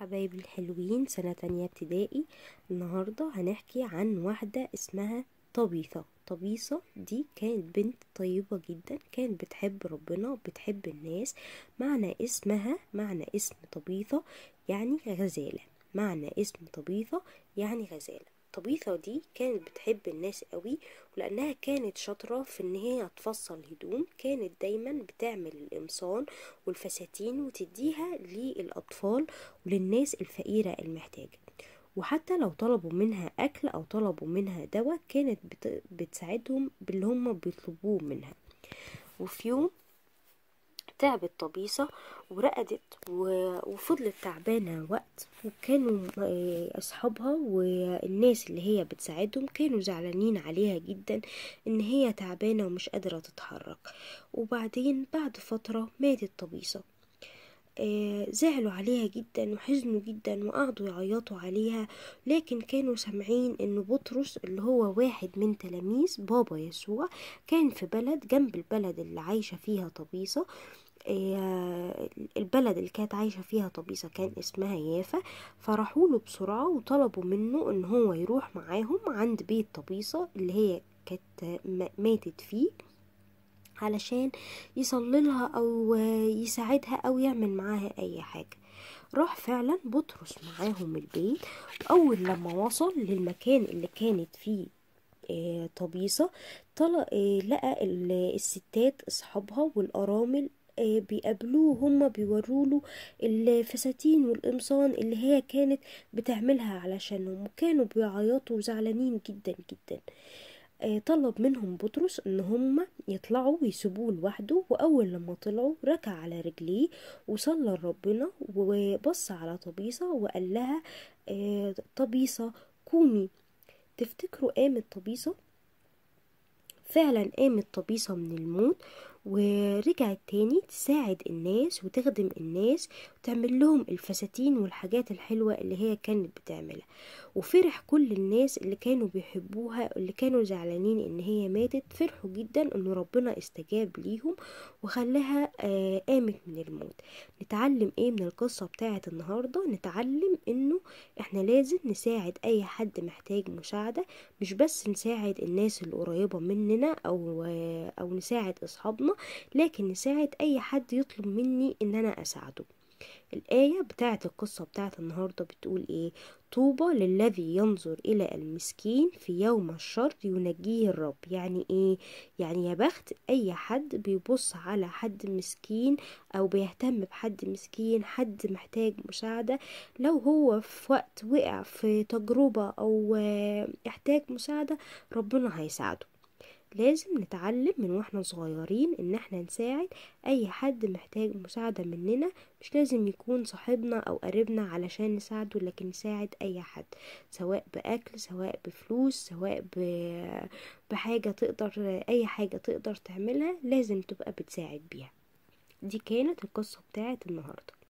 حبايبي الحلوين سنة تانية ابتدائي النهاردة هنحكي عن واحدة اسمها طبيثة طبيصة دي كانت بنت طيبة جدا كانت بتحب ربنا وبتحب الناس معنى اسمها معنى اسم طبيثة يعني غزالة معنى اسم طبيثة يعني غزالة الطبيخة دي كانت بتحب الناس قوي ولأنها كانت شاطرة في ان هي تفصل هدوم كانت دايما بتعمل القمصان والفساتين وتديها للأطفال وللناس الفقيرة المحتاجة وحتى لو طلبوا منها أكل أو طلبوا منها دواء كانت بتساعدهم باللي هم بيطلبوه منها وفي يوم تعبت طبيصة ورقدت وفضلت تعبانة وقت وكانوا آه، أصحابها والناس اللي هي بتساعدهم كانوا زعلانين عليها جدا إن هي تعبانة ومش قادرة تتحرك وبعدين بعد فترة ماتت طبيصة آه، زعلوا عليها جدا وحزنوا جدا وقعدوا يعيطوا عليها لكن كانوا سامعين ان بطرس اللي هو واحد من تلاميذ بابا يسوع كان في بلد جنب البلد اللي عايشه فيها طبيصه البلد اللي كانت عايشة فيها طبيسة كان اسمها يافا فراحوا له بسرعة وطلبوا منه ان هو يروح معاهم عند بيت طبيسة اللي هي كانت ماتت فيه علشان يصللها او يساعدها او يعمل معاها اي حاجة راح فعلا بطرس معاهم البيت اول لما وصل للمكان اللي كانت فيه آه، طبيصة طلق آه، لقى الستات اصحابها والارامل بيقابلوه هما بيوروله الفساتين والقمصان اللي هي كانت بتعملها علشانهم وكانوا بيعيطوا وزعلانين جدا جدا آه، طلب منهم بطرس ان هم يطلعوا ويسيبوه لوحده واول لما طلعوا ركع على رجليه وصلى لربنا وبص على طبيصه وقال لها آه، طبيصه قومي تفتكروا قامت طبيصه فعلا قامت طبيصه من الموت ورجعت تاني تساعد الناس وتخدم الناس وتعمل لهم الفساتين والحاجات الحلوة اللي هي كانت بتعملها وفرح كل الناس اللي كانوا بيحبوها اللي كانوا زعلانين ان هي ماتت فرحوا جدا ان ربنا استجاب ليهم وخلاها آه قامت من الموت نتعلم ايه من القصة بتاعة النهاردة نتعلم انه احنا لازم نساعد اي حد محتاج مساعدة مش بس نساعد الناس القريبة قريبة مننا او آه او نساعد اصحابنا لكن نساعد أي حد يطلب مني إن أنا أساعده الآية بتاعت القصة بتاعت النهاردة بتقول إيه طوبى للذي ينظر إلى المسكين في يوم الشر ينجيه الرب يعني إيه يعني يا بخت أي حد بيبص على حد مسكين أو بيهتم بحد مسكين حد محتاج مساعدة لو هو في وقت وقع في تجربة أو احتاج آه، مساعدة ربنا هيساعده لازم نتعلم من واحنا صغيرين ان احنا نساعد اي حد محتاج مساعدة مننا مش لازم يكون صاحبنا او قريبنا علشان نساعده لكن نساعد اي حد سواء باكل سواء بفلوس سواء بحاجة تقدر اي حاجة تقدر تعملها لازم تبقى بتساعد بيها دي كانت القصة بتاعت النهاردة